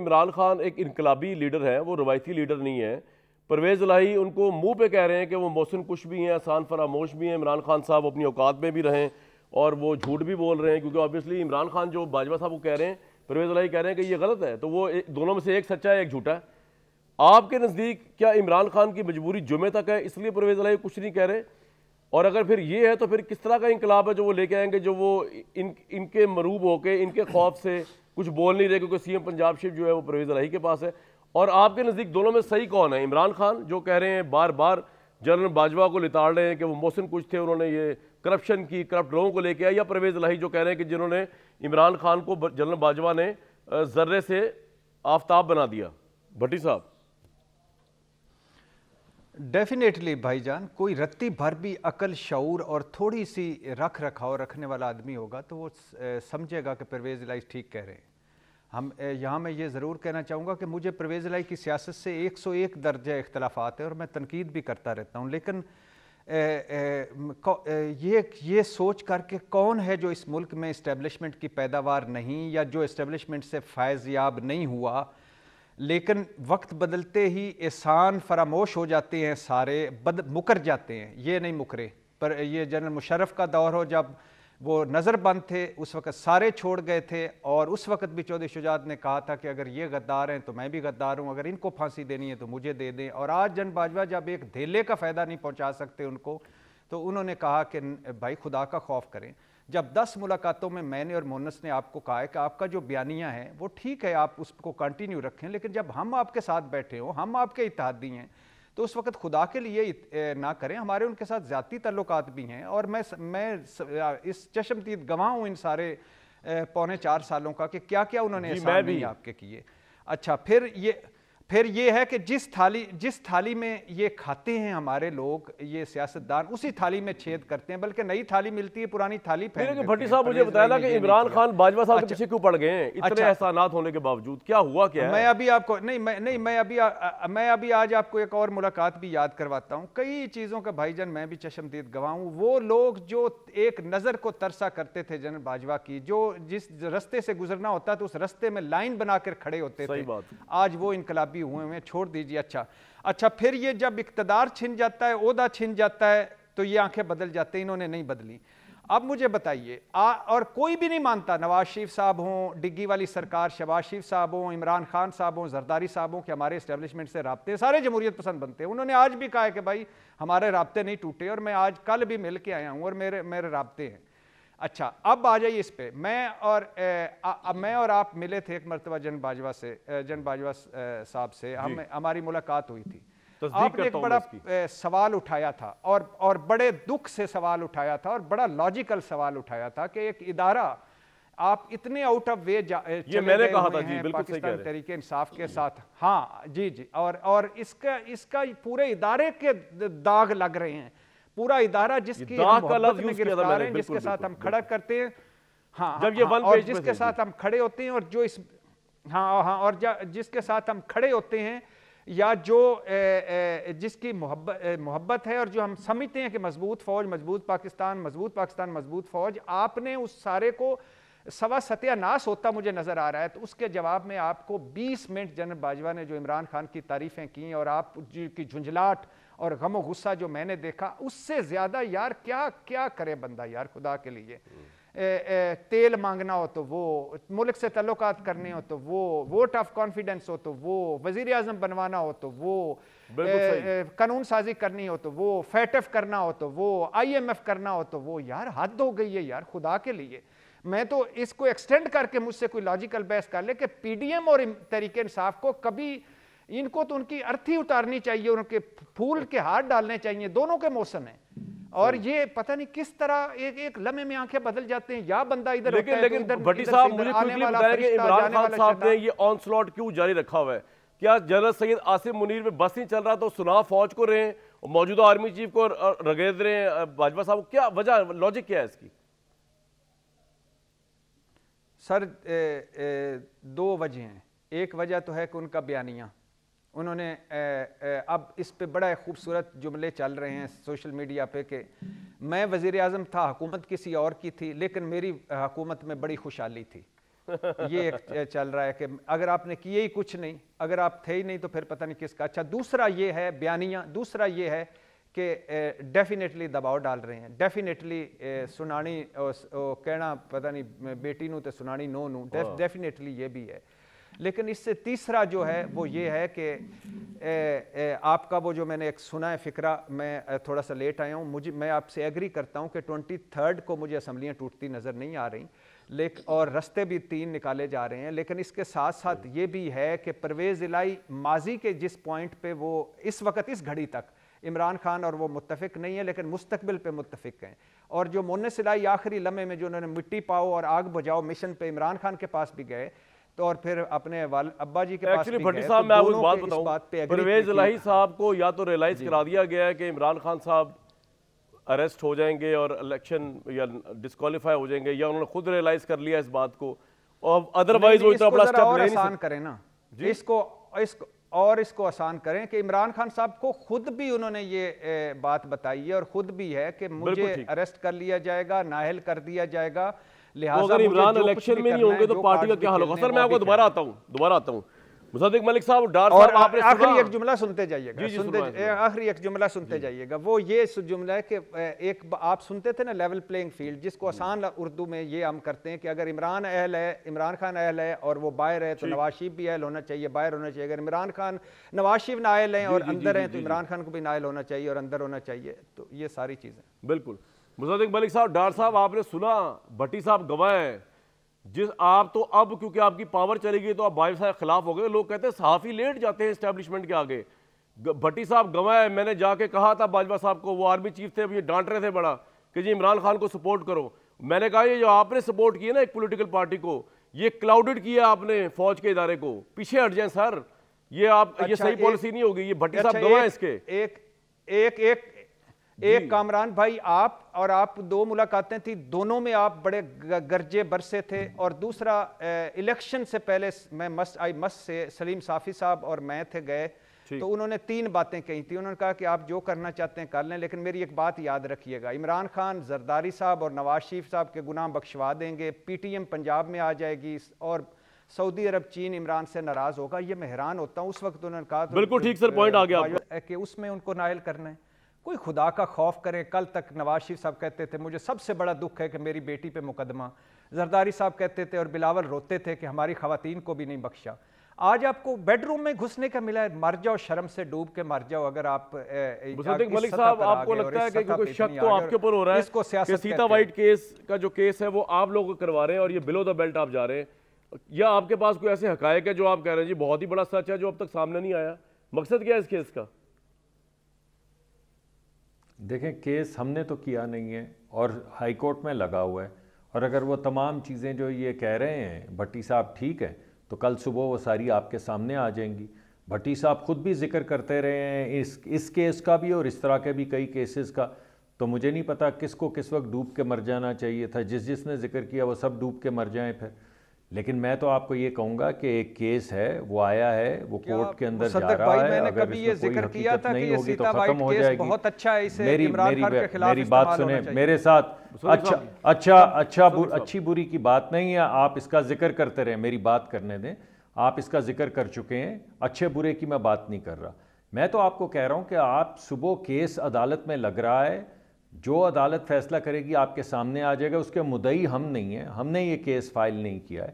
इमरान खान एक इनकलाबी लीडर है वो रवायती लीडर नहीं है परवेज़ लाही उनको मुंह पे कह रहे हैं कि वो मौसम कुछ भी हैं आसान फरामोश भी हैं इमरान खान साहब अपनी औकात में भी रहें और वो झूठ भी बोल रहे हैं क्योंकि ऑब्वियसली इमरान खान जो बाजवा साहब को कह रहे हैं परवेज़ लाही कह रहे हैं कि ये गलत है तो वो दोनों में से एक सच्चा है एक झूठा है आपके नज़दीक क्या इमरान खान की मजबूरी जुमे तक है इसलिए परवेज़ लाही कुछ नहीं कह रहे और अगर फिर ये है तो फिर किस तरह का इनकलाब है जो वो लेके आएंगे जो वो इन इनके मरूब होके इनके खौफ से कुछ बोल नहीं रहे क्योंकि सीएम पंजाब शिप जो है वो परवेज अलाही के पास है और आपके नज़दीक दोनों में सही कौन है इमरान खान जो कह रहे हैं बार बार जनरल बाजवा को लिताड़ रहे हैं कि वो मोहसिन कुछ थे उन्होंने ये करप्शन की करप्ट लोगों को लेके आया या परवेज लाही जो कह रहे हैं कि जिन्होंने इमरान खान को जनरल बाजवा ने जर्रे से आफ्ताब बना दिया भट्टी साहब डेफिनेटली भाईजान कोई रत्ती भर भी अकल शूर और थोड़ी सी रख रखाव रखने वाला आदमी होगा तो वो समझेगा कि परवेज़ लाई ठीक कह रहे हैं हम यहाँ मैं ये ज़रूर कहना चाहूँगा कि मुझे परवेज़ लाई की सियासत से 101 दर्जा इख्तलाफात है और मैं तनकीद भी करता रहता हूँ लेकिन ए, ए, ये ये सोच करके कौन है जो इस मुल्क में इस्टेबलिशमेंट की पैदावार नहीं या जो इस्टेबलिशमेंट से फैज़ याब नहीं हुआ लेकिन वक्त बदलते ही एहसान फरामोश हो जाते हैं सारे बद मुकर जाते हैं ये नहीं मुकरे पर ये जनरल मुशरफ का दौर हो जब वो नज़रबंद थे उस वक़्त सारे छोड़ गए थे और उस वक़्त भी चौधरी शुजात ने कहा था कि अगर ये गद्दार हैं तो मैं भी गद्दार हूँ अगर इनको फांसी देनी है तो मुझे दे दें और आज जन बाजवा जब एक धेले का फ़ायदा नहीं पहुँचा सकते उनको तो उन्होंने कहा कि भाई खुदा का खौफ करें जब 10 मुलाकातों में मैंने और मोनस ने आपको कहा है कि आपका जो बयानिया है वो ठीक है आप उसको कंटिन्यू रखें लेकिन जब हम आपके साथ बैठे हों हम आपके इतिहादी हैं तो उस वक्त खुदा के लिए ना करें हमारे उनके साथ ज़्यादा तल्लुक भी हैं और मैं मैं इस चशमदीद गवाह हूँ इन सारे पौने चार सालों का कि क्या क्या उन्होंने आपके किए अच्छा फिर ये फिर ये है कि जिस थाली जिस थाली में ये खाते हैं हमारे लोग ये सियासतदान उसी थाली में छेद करते हैं बल्कि नई थाली मिलती है पुरानी थाली फिर भट्टी साहब मुझे बताया था कि इमरान खान बाजवा साहब अच्छा, के पीछे क्यों पड़ गए हैं इतने अच्छा, होने के बावजूद क्या हुआ क्या मैं अभी आपको नहीं मैं नहीं मैं अभी मैं अभी आज आपको एक और मुलाकात भी याद करवाता हूँ कई चीज़ों का भाईजन मैं भी चशमदीद गवाह हूँ वो लोग जो एक नज़र को तरसा करते थे जनरल बाजवा की जो जिस रस्ते से गुजरना होता था उस रस्ते में लाइन बनाकर खड़े होते थे आज वो इनकलाब भी हुए हुए छोड़ दीजिए अच्छा अच्छा फिर ये जब इकतदार छिन जाता है अहदा छिन जाता है तो ये आंखें बदल जाते हैं इन्होंने नहीं बदली अब मुझे बताइए और कोई भी नहीं मानता नवाज शरीफ साहब हों डिग्गी वाली सरकार शबाज शरीफ साहब हों इमरान खान साहब हों जरदारी साहब हों कि हमारे इस्टेब्लिशमेंट से रबते सारे जमहूरियत पसंद बनते हैं उन्होंने आज भी कहा है कि भाई हमारे रबते नहीं टूटे और मैं आज कल भी मिल के आया हूँ और मेरे मेरे रबते हैं अच्छा अब आ जाइए इस पर मैं और आ, आ, मैं और आप मिले थे एक मरतबा जन बाजवा से जन बाजवा साहब से हम हमारी मुलाकात हुई थी तो आपने एक बड़ा सवाल उठाया था और और बड़े दुख से सवाल उठाया था और बड़ा लॉजिकल सवाल उठाया था कि एक इदारा आप इतने आउट ऑफ वे ये मैंने कहा था जी बिल्कुल सही कह रहे तरीके इंसाफ के साथ हाँ जी जी और और इसका इसका पूरे इदारे के दाग लग रहे हैं पूरा इदारा जिसकी गिरफ्तार है जिसके साथ हम खड़ा करते हैं हाँ जब ये बल हाँ, जिसके साथ हम खड़े होते हैं और जो इस हाँ हाँ और जिसके साथ हम खड़े होते हैं या जो ए, ए, जिसकी मोहब्बत मोहब्बत है और जो हम समझते हैं कि मजबूत फौज मजबूत पाकिस्तान मजबूत पाकिस्तान मजबूत फौज आपने उस सारे को सवा सत्यानाश होता मुझे नज़र आ रहा है तो उसके जवाब में आपको 20 मिनट जनरल बाजवा ने जो इमरान खान की तारीफ़ें की और आप की झुंझलाट और गम गुस्सा जो मैंने देखा उससे ज़्यादा यार क्या क्या करे बंदा यार खुदा के लिए ए, ए, तेल मांगना हो तो वो मुल्क से तल्लक करने हो तो वो वोट ऑफ कॉन्फिडेंस हो तो वो वजीर आजम बनवाना हो तो वो ए, कानून साजी करनी हो तो वो फैटफ करना हो तो वो आई एम एफ करना हो तो वो यार हद हो गई है यार खुदा के लिए मैं तो इसको एक्सटेंड करके मुझसे कोई लॉजिकल बहस कर ले कि पीडीएम और तरीके इंसाफ को कभी इनको तो उनकी अर्थी उतारनी चाहिए उनके फूल के हाथ डालने चाहिए दोनों के मौसम है और ये पता नहीं किस तरह एक एक लम्हे में आंखें बदल जाते हैं या बंदा इधर लेकिन तो लेकिन भट्टी साहब मुझे बताया कि इमरान खान साहब ने ये ऑन स्लॉट क्यों जारी रखा हुआ है क्या जनरल सैयद आसिफ मुनीर में बस नहीं चल रहा तो सुना फौज को रहे मौजूदा आर्मी चीफ को रगेद रहे भाजपा साहब क्या वजह लॉजिक क्या है इसकी सर ए, ए, दो वजह हैं एक वजह तो है कि उनका बयानिया उन्होंने अब इस पे बड़ा खूबसूरत जुमले चल रहे हैं सोशल मीडिया पे कि मैं वजीर अजम था हुकूमत किसी और की थी लेकिन मेरी हुकूमत में बड़ी खुशहाली थी ये एक चल रहा है कि अगर आपने किए ही कुछ नहीं अगर आप थे ही नहीं तो फिर पता नहीं किसका अच्छा दूसरा ये है बयानियाँ दूसरा ये है कि डेफिनेटली दबाव डाल रहे हैं डेफिनेटली सुनानी कहना पता नहीं बेटी नू तो सुनानी नो नू हाँ। डेफिनेटली ये भी है लेकिन इससे तीसरा जो है वो ये है कि ए, ए, आपका वो जो मैंने एक सुना है फ़िक्रा मैं थोड़ा सा लेट आया हूँ मुझे मैं आपसे एग्री करता हूँ कि ट्वेंटी थर्ड को मुझे असम्बलियाँ टूटती नज़र नहीं आ रही लेकिन और रस्ते भी तीन निकाले जा रहे हैं लेकिन इसके साथ साथ ये भी है कि परवेज़ इलाई माजी के जिस पॉइंट पर वो इस वक्त इस घड़ी तक इमरान खान और वो मुतफिक नहीं है लेकिन मुस्तबिल पर मुतफिक हैं और जो मोन सिलाई आखिरी लम्हे में जो उन्होंने मिट्टी पाओ और आग बुझाओ मिशन पे इमरान खान के पास भी गए तो और फिर अपने अब्बा जी के एक्चुअली भट्टी साहब तो मैं आपको बात बताऊं परवेज लाही साहब को या तो रियलाइज करा दिया गया है कि इमरान खान साहब अरेस्ट हो जाएंगे और इलेक्शन या डिस्कालीफाई हो जाएंगे या उन्होंने खुद रियलाइज कर लिया इस बात को और अदरवाइज वो इतना बड़ा स्टेप ले आसान करें ना इसको इसको और इसको आसान करें कि इमरान खान साहब को खुद भी उन्होंने ये बात बताई है और खुद भी है कि मुझे अरेस्ट कर लिया जाएगा नाहल कर दिया जाएगा लिहाजा इमरान इलेक्शन में नहीं होंगे तो पार्टी का क्या हाल होगा सर मैं आपको दोबारा आता हूँ दोबारा आता हूँ मलिक साहब डार आखिरी एक जुमला सुनते जाइएगा आखिरी एक जुमला सुनते जाइएगा वो ये जुमला है कि एक आप सुनते थे ना लेवल प्लेइंग फील्ड जिसको आसान उर्दू में ये हम करते हैं कि अगर इमरान अहल है इमरान खान अहल है और वो बाहर है तो नवाज शरीफ भी अहल होना चाहिए बाहर होना चाहिए अगर इमरान खान नवाज शरीफ नायल है और अंदर है तो इमरान खान को भी नायल होना चाहिए और अंदर होना चाहिए तो ये सारी चीज़ें बिल्कुल मुजाद मलिक साहब डार साहब आपने सुना भट्टी साहब गवाए जिस आप तो अब क्योंकि आपकी पावर चली गई तो आप बाइफ साहब खिलाफ हो गए लोग कहते हैं सहाफ़ी लेट जाते हैं इस्टेब्लिशमेंट के आगे भट्टी साहब गवाए मैंने जाके कहा था बाजवा साहब को वो आर्मी चीफ थे ये डांट रहे थे बड़ा कि जी इमरान खान को सपोर्ट करो मैंने कहा ये जो आपने सपोर्ट किया ना एक पोलिटिकल पार्टी को ये क्लाउडेड किया आपने फौज के इदारे को पीछे हट जाए सर ये आप अच्छा, ये सही पॉलिसी नहीं होगी ये भट्टी अच्छा, साहब गवाए इसके एक एक एक एक कामरान भाई आप और आप दो मुलाकातें थी दोनों में आप बड़े गर्जे बरसे थे और दूसरा इलेक्शन से पहले मैं मस्त आई मस्त से सलीम साफी साहब और मैं थे गए तो उन्होंने तीन बातें कही थी उन्होंने कहा कि आप जो करना चाहते हैं कर लें लेकिन मेरी एक बात याद रखिएगा इमरान खान जरदारी साहब और नवाज शरीफ साहब के गुनाह बख्शवा देंगे पीटीएम पंजाब में आ जाएगी और सऊदी अरब चीन इमरान से नाराज होगा ये मैं हैरान होता हूँ उस वक्त उन्होंने कहा बिल्कुल ठीक सर पॉइंट आ गया कि उसमें उनको नायल करना है कोई खुदा का खौफ करें कल तक नवाज शरीफ साहब कहते थे मुझे सबसे बड़ा दुख है कि मेरी बेटी पे मुकदमा जरदारी साहब कहते थे और बिलावल रोते थे कि हमारी खातन को भी नहीं बख्शा आज आपको बेडरूम में घुसने का मिला है मर जाओ शर्म से डूब के मर जाओ अगर आप मलिक साहब आपको लगता है कि कोई शक तो आपके ऊपर हो रहा है इसको सीता वाइट केस का जो केस है वो आप लोग करवा रहे हैं और ये बिलो द बेल्ट आप जा रहे हैं या आपके पास कोई ऐसे हकायक है जो आप कह रहे हैं जी बहुत ही बड़ा सच है जो अब तक सामने नहीं आया मकसद क्या है इस केस का देखें केस हमने तो किया नहीं है और हाई कोर्ट में लगा हुआ है और अगर वो तमाम चीज़ें जो ये कह रहे हैं भट्टी साहब ठीक है तो कल सुबह वो सारी आपके सामने आ जाएंगी भट्टी साहब खुद भी जिक्र करते रहे हैं इस इस केस का भी और इस तरह के भी कई केसेस का तो मुझे नहीं पता किसको किस वक्त डूब के मर जाना चाहिए था जिस जिसने जिक्र किया वो सब डूब के मर जाएँ फिर लेकिन मैं तो आपको ये कहूंगा कि एक केस है वो आया है वो कोर्ट के अंदर जा रहा है मैंने अगर कभी ये जिक्र किया था कि तो खत्म हो जाएगी बहुत अच्छा है इसे मेरी मेरी, के खिलाफ मेरी बात सुने मेरे साथ अच्छा, अच्छा अच्छा अच्छा अच्छी बुरी की बात नहीं है आप इसका जिक्र करते रहे मेरी बात करने दें आप इसका जिक्र कर चुके हैं अच्छे बुरे की मैं बात नहीं कर रहा मैं तो आपको कह रहा हूं कि आप सुबह केस अदालत में लग रहा है जो अदालत फैसला करेगी आपके सामने आ जाएगा उसके मुदई हम नहीं हैं हमने ये केस फाइल नहीं किया है